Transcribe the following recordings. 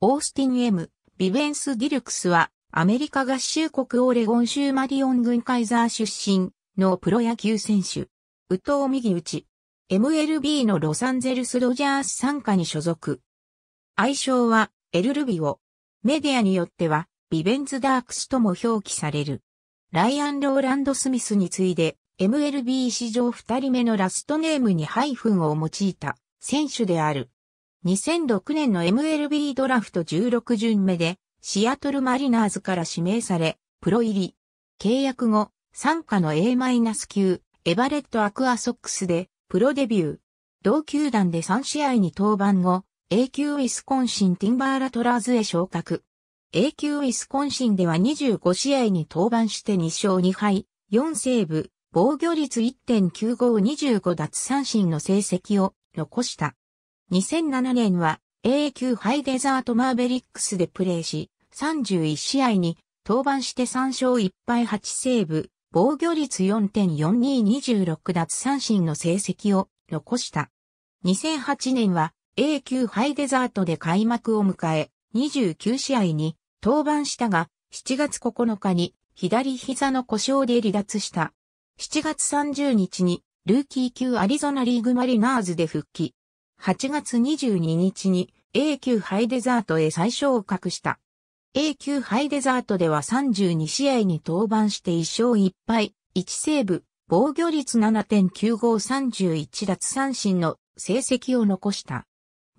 オースティン M、ビベンス・ディルクスは、アメリカ合衆国オレゴン州マリオン郡カイザー出身のプロ野球選手。宇藤右打ち。MLB のロサンゼルス・ドジャース参加に所属。愛称は、エルルビオ。メディアによっては、ビベンズ・ダークスとも表記される。ライアン・ローランド・スミスに次いで、MLB 史上二人目のラストネームにハイフンを用いた選手である。2006年の MLB ドラフト16巡目で、シアトルマリナーズから指名され、プロ入り。契約後、参加の A- 級、エバレットアクアソックスで、プロデビュー。同球団で3試合に登板後、A 級ウィスコンシンティンバーラトラーズへ昇格。A 級ウィスコンシンでは25試合に登板して2勝2敗、4セーブ、防御率1.9525奪三振の成績を残した。2007年は A 級ハイデザートマーベリックスでプレーし、31試合に登板して3勝1敗8セーブ、防御率4.4226奪三振の成績を残した。2008年は A 級ハイデザートで開幕を迎え、29試合に登板したが、7月9日に左膝の故障で離脱した。7月30日にルーキー級アリゾナリーグマリナーズで復帰。8月22日に A 級ハイデザートへ再昇格した。A 級ハイデザートでは32試合に登板して1勝1敗、1セーブ、防御率7.9531奪三振の成績を残した。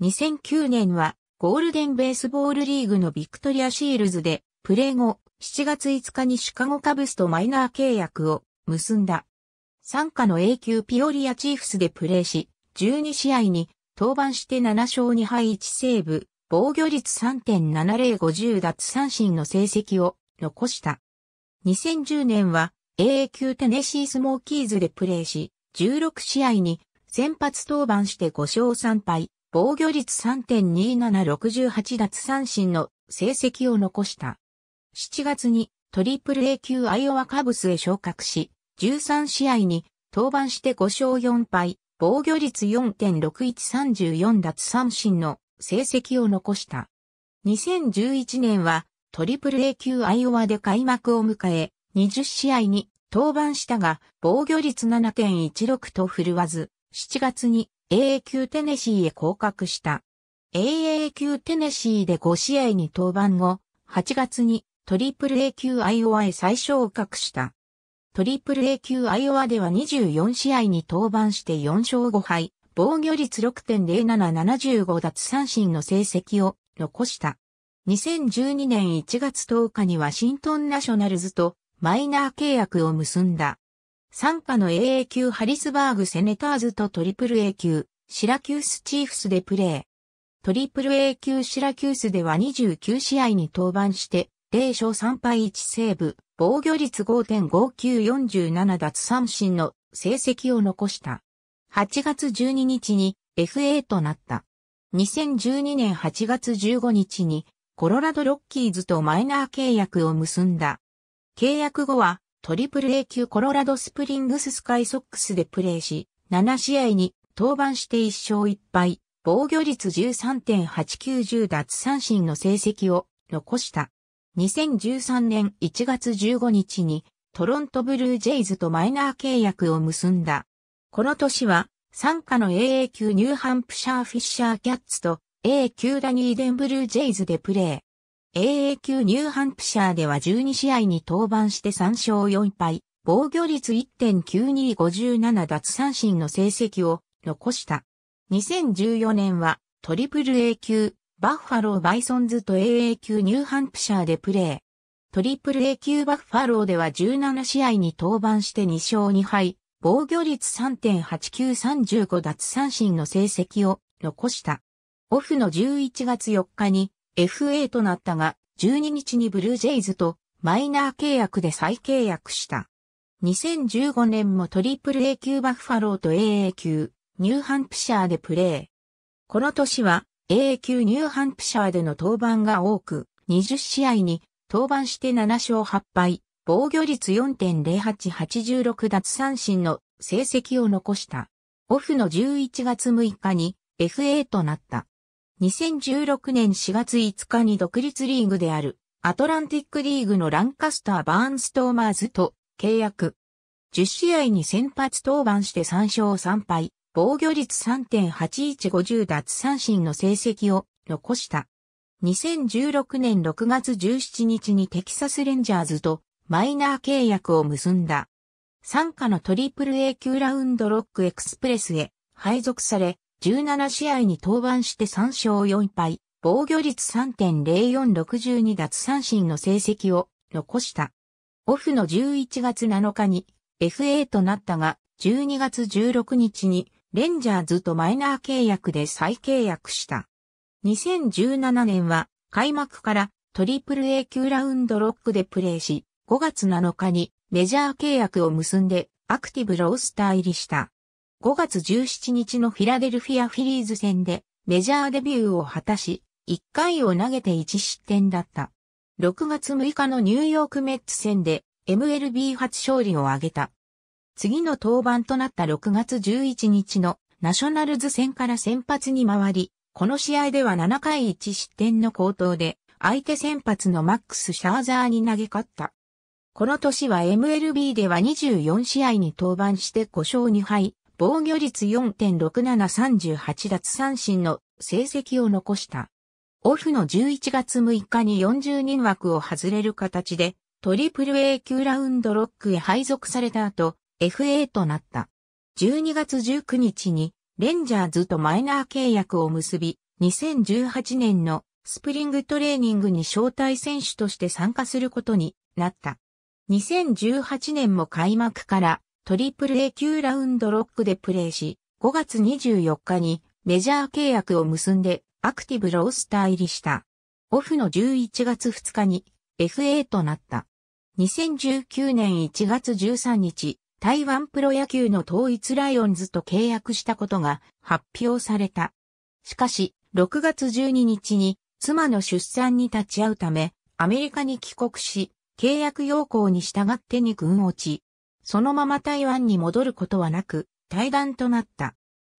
2009年はゴールデンベースボールリーグのビクトリアシールズでプレー後7月5日にシカゴカブスとマイナー契約を結んだ。参加の A 級ピオリアチーフスでプレーし、12試合に登板して7勝2敗1セーブ、防御率3.7050奪三振の成績を残した。2010年は AA 級テネシースモーキーズでプレーし、16試合に先発登板して5勝3敗、防御率3.2768奪三振の成績を残した。7月にトリプル A 級アイオワカブスへ昇格し、13試合に登板して5勝4敗、防御率4.6134奪三振の成績を残した。2011年はトリプル A 級アイオワで開幕を迎え、20試合に登板したが、防御率7.16と振るわず、7月に AA 級テネシーへ降格した。AA 級テネシーで5試合に登板後、8月にトリプル A 級アイオワへ最を昇格した。トリプル A 級アイオワでは24試合に登板して4勝5敗、防御率6.0775奪三振の成績を残した。2012年1月10日にワシントンナショナルズとマイナー契約を結んだ。参加の AA 級ハリスバーグセネターズとトリプル A 級シラキュースチーフスでプレー。トリプル A 級シラキュースでは29試合に登板して0勝3敗1セーブ、防御率5.5947奪三振の成績を残した。8月12日に FA となった。2012年8月15日にコロラドロッキーズとマイナー契約を結んだ。契約後はトリプル A 級コロラドスプリングススカイソックスでプレーし、7試合に登板して1勝1敗、防御率13.890奪三振の成績を残した。2013年1月15日にトロントブルージェイズとマイナー契約を結んだ。この年は、参加の AA 級ニューハンプシャーフィッシャーキャッツと AA 級ダニーデンブルージェイズでプレー。AA 級ニューハンプシャーでは12試合に登板して3勝4敗、防御率1.9257奪三振の成績を残した。2014年はトリプル A 級バッファロー・バイソンズと AA 級ニューハンプシャーでプレー。トリプル A 級バッファローでは17試合に登板して2勝2敗、防御率3.8935奪三振の成績を残した。オフの11月4日に FA となったが、12日にブルージェイズとマイナー契約で再契約した。2015年もトリプル A 級バッファローと AA 級、ニューハンプシャーでプレー。この年は AA 級ニューハンプシャーでの登板が多く、20試合に登板して7勝8敗、防御率4.0886奪三振の成績を残した。オフの11月6日に FA となった。2016年4月5日に独立リーグであるアトランティックリーグのランカスター・バーンストーマーズと契約。10試合に先発登板して3勝3敗、防御率3.8150奪三振の成績を残した。2016年6月17日にテキサスレンジャーズとマイナー契約を結んだ。参加の AAA 級ラウンドロックエクスプレスへ配属され、17試合に登板して3勝4敗、防御率3.0462奪三振の成績を残した。オフの11月7日に FA となったが、12月16日にレンジャーズとマイナー契約で再契約した。2017年は開幕からトリプル A 級ラウンドロックでプレーし、5月7日にメジャー契約を結んでアクティブロースター入りした。5月17日のフィラデルフィアフィリーズ戦でメジャーデビューを果たし、1回を投げて1失点だった。6月6日のニューヨークメッツ戦で MLB 初勝利を挙げた。次の登板となった6月11日のナショナルズ戦から先発に回り、この試合では7回1失点の好投で、相手先発のマックス・シャーザーに投げ勝った。この年は MLB では24試合に登板して5勝2敗、防御率4.6738奪三振の成績を残した。オフの11月6日に40人枠を外れる形で、トリプル A 級ラウンドロックへ配属された後、FA となった。12月19日にレンジャーズとマイナー契約を結び、2018年のスプリングトレーニングに招待選手として参加することになった。2018年も開幕からトリプル A 級ラウンドロックでプレーし、5月24日にメジャー契約を結んでアクティブロースター入りした。オフの11月2日に FA となった。2019年1月13日、台湾プロ野球の統一ライオンズと契約したことが発表された。しかし、6月12日に妻の出産に立ち会うため、アメリカに帰国し、契約要項に従って二軍落ち、そのまま台湾に戻ることはなく、対談となった。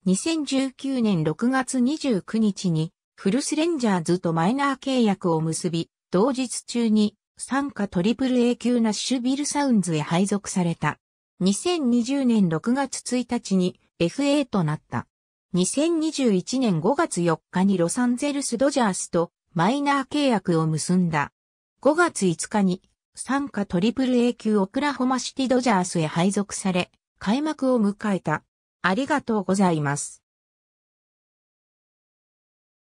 2019年6月29日に、フルスレンジャーズとマイナー契約を結び、同日中に、参加 AAA 級ナッシュビルサウンズへ配属された。2020年6月1日に FA となった。2021年5月4日にロサンゼルスドジャースとマイナー契約を結んだ。5月5日に参加トリプル A 級オクラホマシティドジャースへ配属され、開幕を迎えた。ありがとうございます。